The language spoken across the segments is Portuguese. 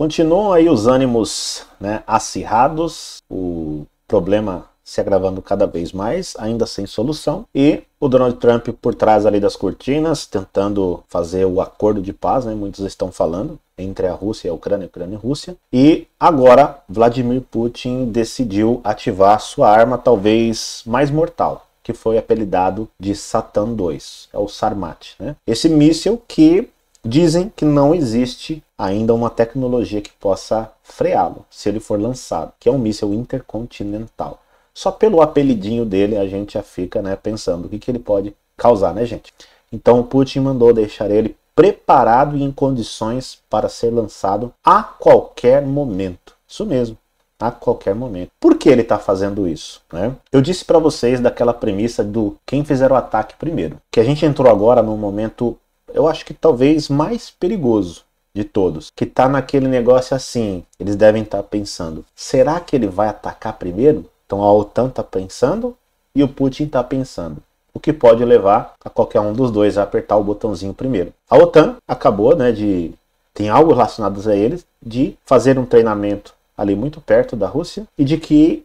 Continuam aí os ânimos né, acirrados, o problema se agravando cada vez mais, ainda sem solução, e o Donald Trump por trás ali das cortinas, tentando fazer o acordo de paz, né, muitos estão falando, entre a Rússia e a Ucrânia, Ucrânia e Rússia. E agora Vladimir Putin decidiu ativar sua arma talvez mais mortal, que foi apelidado de Satan 2, é o Sarmat, né? Esse míssil que Dizem que não existe ainda uma tecnologia que possa freá-lo se ele for lançado, que é um míssil intercontinental. Só pelo apelidinho dele a gente já fica né, pensando o que, que ele pode causar, né, gente? Então o Putin mandou deixar ele preparado e em condições para ser lançado a qualquer momento. Isso mesmo, a qualquer momento. Por que ele está fazendo isso? Né? Eu disse para vocês daquela premissa do quem fizer o ataque primeiro, que a gente entrou agora num momento eu acho que talvez mais perigoso de todos, que tá naquele negócio assim, eles devem estar tá pensando, será que ele vai atacar primeiro? Então a OTAN tá pensando e o Putin tá pensando o que pode levar a qualquer um dos dois a apertar o botãozinho primeiro. A OTAN acabou, né, de tem algo relacionado a eles de fazer um treinamento ali muito perto da Rússia e de que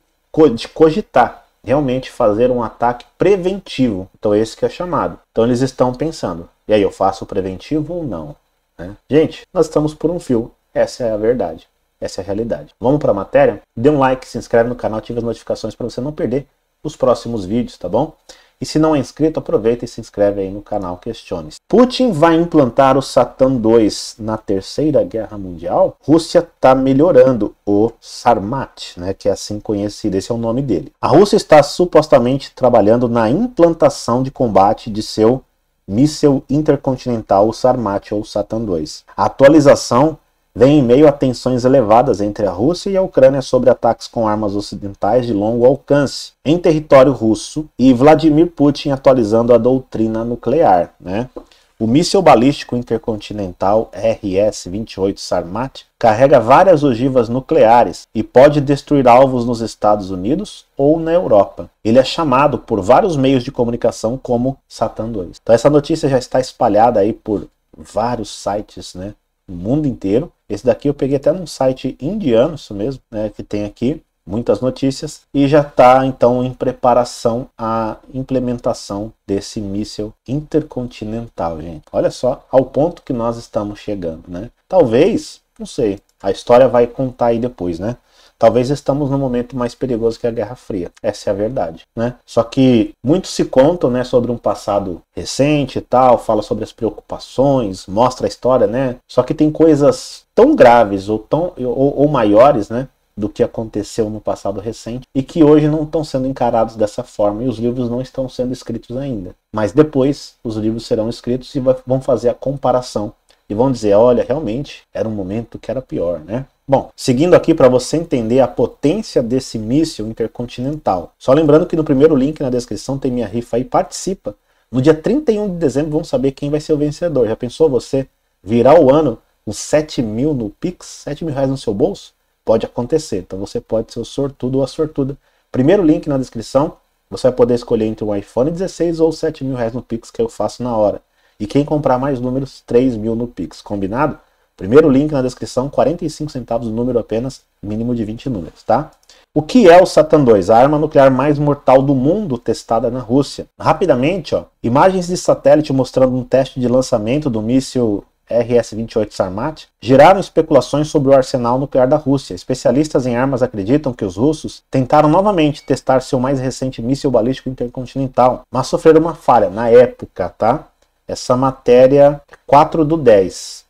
de cogitar realmente fazer um ataque preventivo. Então esse que é chamado. Então eles estão pensando, e aí eu faço o preventivo ou não? Né? Gente, nós estamos por um fio. Essa é a verdade. Essa é a realidade. Vamos para a matéria? Dê um like, se inscreve no canal, ative as notificações para você não perder os próximos vídeos, tá bom? E se não é inscrito, aproveita e se inscreve aí no canal Questione. Putin vai implantar o Satan 2 na Terceira Guerra Mundial? Rússia está melhorando o Sarmat, né, que é assim conhecido, esse é o nome dele. A Rússia está supostamente trabalhando na implantação de combate de seu míssel intercontinental Sarmat ou Satan 2. A atualização vem em meio a tensões elevadas entre a Rússia e a Ucrânia sobre ataques com armas ocidentais de longo alcance em território russo e Vladimir Putin atualizando a doutrina nuclear. Né? O míssil balístico intercontinental RS-28 Sarmat carrega várias ogivas nucleares e pode destruir alvos nos Estados Unidos ou na Europa. Ele é chamado por vários meios de comunicação como Satan 2. Então essa notícia já está espalhada aí por vários sites, né, no mundo inteiro. Esse daqui eu peguei até num site indiano, isso mesmo, né, que tem aqui muitas notícias e já está então em preparação a implementação desse míssil intercontinental, gente. Olha só ao ponto que nós estamos chegando, né? Talvez, não sei, a história vai contar aí depois, né? Talvez estamos no momento mais perigoso que a Guerra Fria. Essa é a verdade, né? Só que muito se contam, né, sobre um passado recente e tal, fala sobre as preocupações, mostra a história, né? Só que tem coisas tão graves ou tão ou, ou maiores, né, do que aconteceu no passado recente e que hoje não estão sendo encarados dessa forma e os livros não estão sendo escritos ainda. Mas depois os livros serão escritos e vão fazer a comparação e vão dizer: olha, realmente era um momento que era pior, né? Bom, seguindo aqui para você entender a potência desse míssil intercontinental. Só lembrando que no primeiro link na descrição tem minha rifa aí, participa. No dia 31 de dezembro vamos saber quem vai ser o vencedor. Já pensou você virar o ano com 7 mil no Pix, 7 mil reais no seu bolso? Pode acontecer. Então você pode ser o sortudo ou a sortuda. Primeiro link na descrição. Você vai poder escolher entre um iPhone 16 ou 7 mil reais no Pix que eu faço na hora. E quem comprar mais números, 3 mil no Pix. Combinado? Primeiro link na descrição, 45 centavos número apenas, mínimo de 20 números, tá? O que é o Satan 2? A arma nuclear mais mortal do mundo testada na Rússia. Rapidamente, ó, imagens de satélite mostrando um teste de lançamento do míssil RS-28 Sarmat, geraram especulações sobre o arsenal nuclear da Rússia. Especialistas em armas acreditam que os russos tentaram novamente testar seu mais recente míssil balístico intercontinental, mas sofreram uma falha na época, tá? Essa matéria é 4 do 10,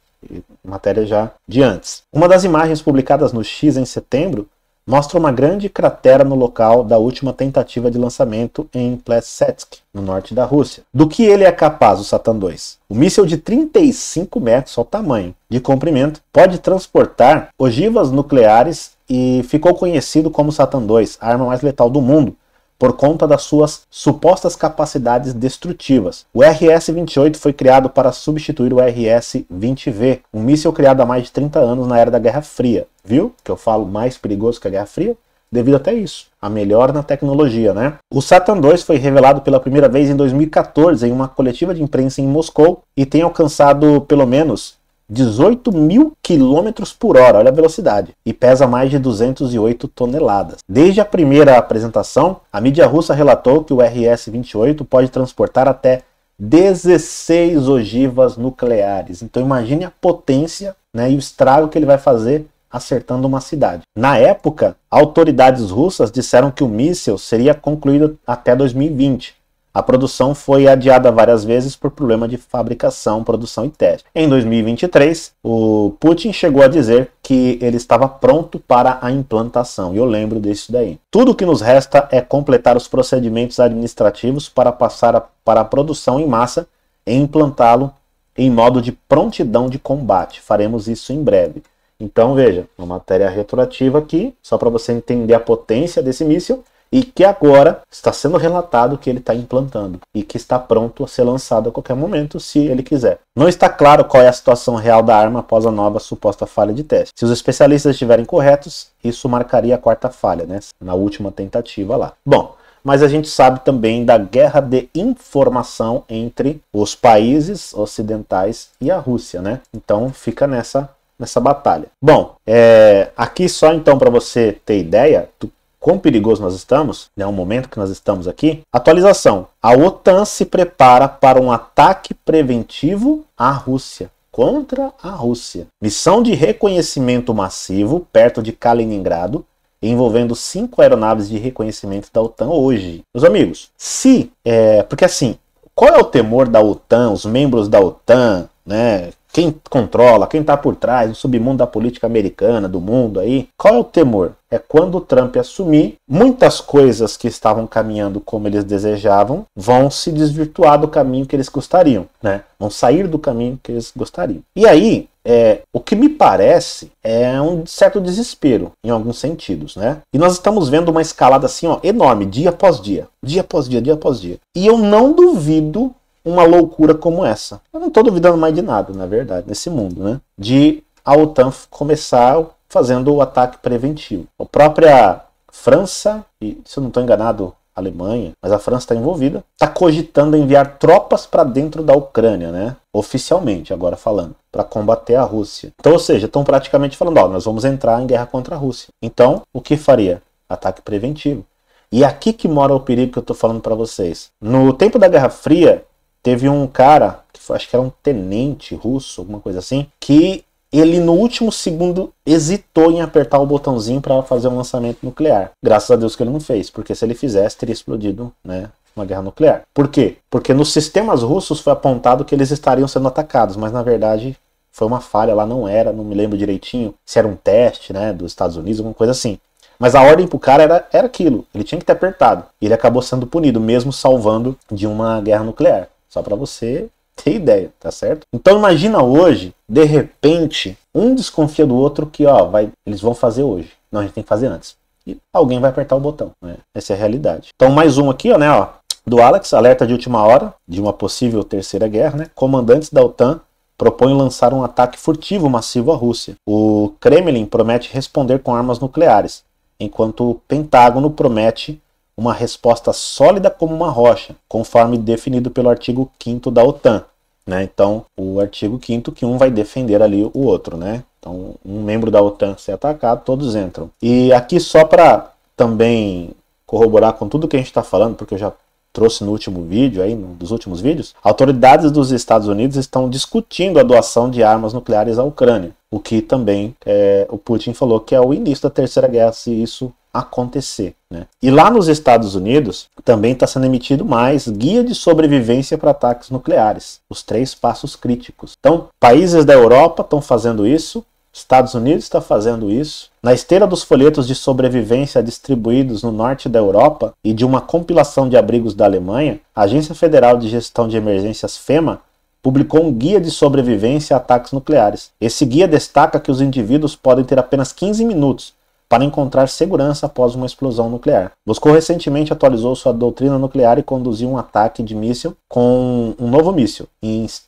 matéria já de antes. Uma das imagens publicadas no X em setembro mostra uma grande cratera no local da última tentativa de lançamento em Plesetsk, no norte da Rússia. Do que ele é capaz, o Satan 2? O míssil de 35 metros, ao tamanho, de comprimento, pode transportar ogivas nucleares e ficou conhecido como Satan 2, a arma mais letal do mundo, por conta das suas supostas capacidades destrutivas. O RS-28 foi criado para substituir o RS-20V, um míssil criado há mais de 30 anos na era da Guerra Fria. Viu que eu falo mais perigoso que a Guerra Fria? devido até isso, a melhor na tecnologia, né? O Saturn II foi revelado pela primeira vez em 2014 em uma coletiva de imprensa em Moscou e tem alcançado pelo menos 18 mil quilômetros por hora, olha a velocidade, e pesa mais de 208 toneladas. Desde a primeira apresentação, a mídia russa relatou que o RS-28 pode transportar até 16 ogivas nucleares. Então imagine a potência né, e o estrago que ele vai fazer acertando uma cidade. Na época, autoridades russas disseram que o míssil seria concluído até 2020, a produção foi adiada várias vezes por problema de fabricação, produção e teste. Em 2023, o Putin chegou a dizer que ele estava pronto para a implantação, e eu lembro disso daí. Tudo o que nos resta é completar os procedimentos administrativos para passar a, para a produção em massa e implantá-lo em modo de prontidão de combate. Faremos isso em breve. Então veja, uma matéria retroativa aqui, só para você entender a potência desse míssil e que agora está sendo relatado que ele está implantando e que está pronto a ser lançado a qualquer momento, se ele quiser. Não está claro qual é a situação real da arma após a nova suposta falha de teste. Se os especialistas estiverem corretos, isso marcaria a quarta falha, né? Na última tentativa lá. Bom, mas a gente sabe também da guerra de informação entre os países ocidentais e a Rússia, né? Então fica nessa nessa batalha. Bom, é, aqui só então para você ter ideia do quão perigoso nós estamos, né, o momento que nós estamos aqui. Atualização: a OTAN se prepara para um ataque preventivo à Rússia contra a Rússia. Missão de reconhecimento massivo perto de Kaliningrado, envolvendo cinco aeronaves de reconhecimento da OTAN hoje. Meus amigos, se. É, porque assim, qual é o temor da OTAN, os membros da OTAN, né? quem controla, quem está por trás, o submundo da política americana, do mundo aí. Qual é o temor? É quando o Trump assumir, muitas coisas que estavam caminhando como eles desejavam vão se desvirtuar do caminho que eles gostariam, né? Vão sair do caminho que eles gostariam. E aí, é, o que me parece é um certo desespero em alguns sentidos, né? E nós estamos vendo uma escalada assim, ó, enorme, dia após dia, dia após dia, dia após dia. E eu não duvido uma loucura como essa. Eu não estou duvidando mais de nada, na verdade, nesse mundo, né? De a OTAN começar fazendo o ataque preventivo. A própria França, e se eu não estou enganado, Alemanha, mas a França está envolvida, está cogitando enviar tropas para dentro da Ucrânia, né? Oficialmente, agora falando, para combater a Rússia. Então, ou seja, estão praticamente falando, ó, nós vamos entrar em guerra contra a Rússia. Então, o que faria? Ataque preventivo. E é aqui que mora o perigo que eu estou falando para vocês. No tempo da Guerra Fria, Teve um cara, que foi, acho que era um tenente russo, alguma coisa assim, que ele no último segundo hesitou em apertar o botãozinho para fazer um lançamento nuclear. Graças a Deus que ele não fez, porque se ele fizesse teria explodido, né, uma guerra nuclear. Por quê? Porque nos sistemas russos foi apontado que eles estariam sendo atacados, mas na verdade foi uma falha, lá não era, não me lembro direitinho se era um teste, né, dos Estados Unidos, alguma coisa assim. Mas a ordem pro cara era, era aquilo, ele tinha que ter apertado. Ele acabou sendo punido, mesmo salvando de uma guerra nuclear. Só para você ter ideia, tá certo? Então imagina hoje, de repente, um desconfia do outro que, ó, vai, eles vão fazer hoje. Não, a gente tem que fazer antes. E alguém vai apertar o botão, né? Essa é a realidade. Então mais um aqui, ó, né, ó, do Alex, alerta de última hora de uma possível terceira guerra, né? Comandantes da OTAN propõe lançar um ataque furtivo massivo à Rússia. O Kremlin promete responder com armas nucleares, enquanto o Pentágono promete uma resposta sólida como uma rocha, conforme definido pelo artigo 5 da OTAN. Né? Então, o artigo 5 que um vai defender ali o outro, né? Então, um membro da OTAN se atacar, todos entram. E aqui só para também corroborar com tudo que a gente está falando, porque eu já trouxe no último vídeo, aí, dos últimos vídeos, autoridades dos Estados Unidos estão discutindo a doação de armas nucleares à Ucrânia, o que também é, o Putin falou que é o início da Terceira Guerra se isso acontecer. Né? E lá nos Estados Unidos também está sendo emitido mais guia de sobrevivência para ataques nucleares, os três passos críticos. Então, países da Europa estão fazendo isso, Estados Unidos está fazendo isso. Na esteira dos folhetos de sobrevivência distribuídos no norte da Europa e de uma compilação de abrigos da Alemanha, a Agência Federal de Gestão de Emergências FEMA publicou um guia de sobrevivência a ataques nucleares. Esse guia destaca que os indivíduos podem ter apenas 15 minutos para encontrar segurança após uma explosão nuclear. Moscou recentemente atualizou sua doutrina nuclear e conduziu um ataque de míssil com um novo míssil,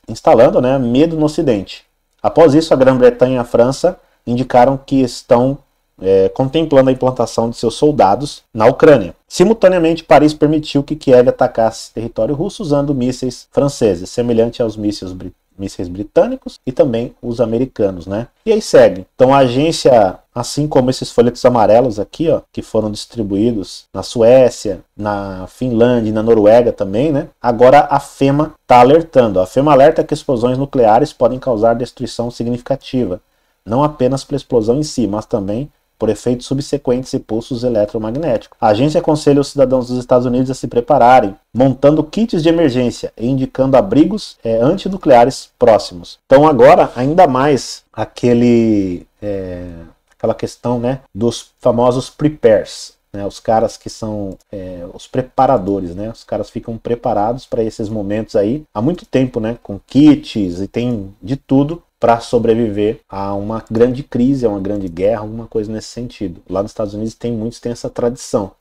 instalando né, medo no Ocidente. Após isso, a Grã-Bretanha e a França indicaram que estão é, contemplando a implantação de seus soldados na Ucrânia. Simultaneamente, Paris permitiu que Kiev atacasse território russo usando mísseis franceses, semelhante aos mísseis britânicos mísseis britânicos e também os americanos, né? E aí segue. Então a agência, assim como esses folhetos amarelos aqui, ó, que foram distribuídos na Suécia, na Finlândia e na Noruega também, né? Agora a FEMA está alertando. A FEMA alerta que explosões nucleares podem causar destruição significativa, não apenas pela explosão em si, mas também por efeitos subsequentes e pulsos eletromagnéticos. A agência aconselha os cidadãos dos Estados Unidos a se prepararem, montando kits de emergência e indicando abrigos é, antinucleares próximos. Então agora, ainda mais aquele... É, aquela questão né, dos famosos prepares, né, os caras que são é, os preparadores, né? Os caras ficam preparados para esses momentos aí há muito tempo, né? Com kits e tem de tudo para sobreviver a uma grande crise, a uma grande guerra, alguma coisa nesse sentido. Lá nos Estados Unidos tem muitos tem essa tradição.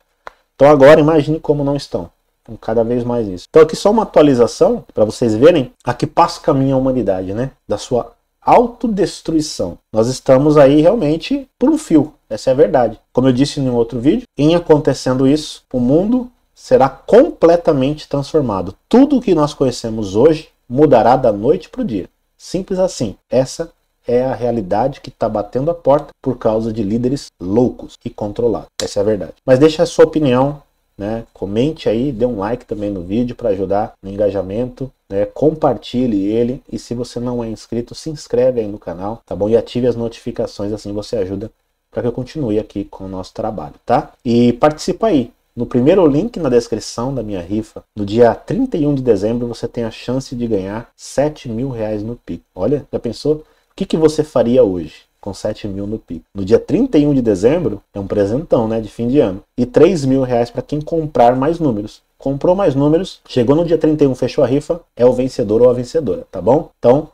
Então agora imagine como não estão. Então, cada vez mais isso. Então aqui só uma atualização para vocês verem a que o caminho a humanidade, né? Da sua autodestruição. Nós estamos aí realmente por um fio. Essa é a verdade. Como eu disse em um outro vídeo, em acontecendo isso, o mundo será completamente transformado. Tudo o que nós conhecemos hoje mudará da noite para o dia. Simples assim. Essa é a realidade que está batendo a porta por causa de líderes loucos e controlados. Essa é a verdade. Mas deixe a sua opinião, né? Comente aí, dê um like também no vídeo para ajudar no engajamento, né? Compartilhe ele e se você não é inscrito, se inscreve aí no canal, tá bom? E ative as notificações, assim você ajuda para que eu continue aqui com o nosso trabalho, tá? E participa aí, no primeiro link na descrição da minha rifa, no dia 31 de dezembro, você tem a chance de ganhar 7 mil reais no PIC. Olha, já pensou? O que, que você faria hoje? com 7 mil no PIC. No dia 31 de dezembro, é um presentão, né, de fim de ano. E 3 mil reais para quem comprar mais números. Comprou mais números, chegou no dia 31, fechou a rifa, é o vencedor ou a vencedora, tá bom? Então,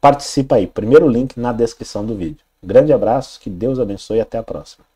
participa aí. Primeiro link na descrição do vídeo. grande abraço, que Deus abençoe e até a próxima.